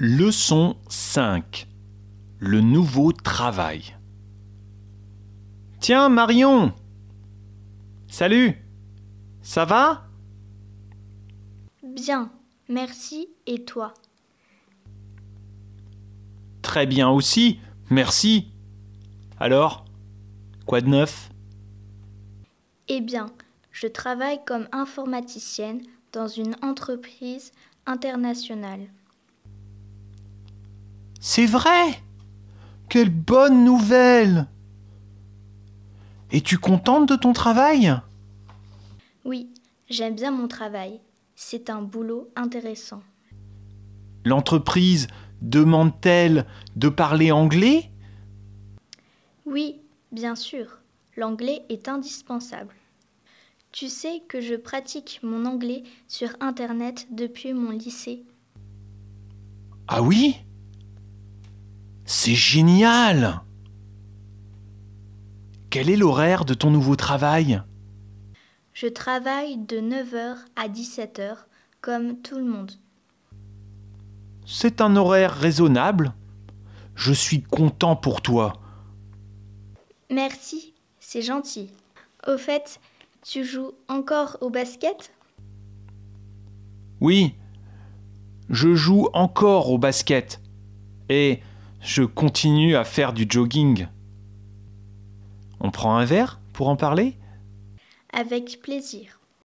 Leçon 5 Le nouveau travail. Tiens, Marion Salut Ça va Bien, merci, et toi Très bien aussi, merci. Alors, quoi de neuf Eh bien, je travaille comme informaticienne dans une entreprise internationale. C'est vrai Quelle bonne nouvelle Es-tu contente de ton travail Oui, j'aime bien mon travail. C'est un boulot intéressant. L'entreprise demande-t-elle de parler anglais Oui, bien sûr. L'anglais est indispensable. Tu sais que je pratique mon anglais sur Internet depuis mon lycée. Ah oui c'est génial Quel est l'horaire de ton nouveau travail Je travaille de 9h à 17h, comme tout le monde. C'est un horaire raisonnable. Je suis content pour toi. Merci, c'est gentil. Au fait, tu joues encore au basket Oui, je joue encore au basket. Et je continue à faire du jogging. On prend un verre pour en parler Avec plaisir.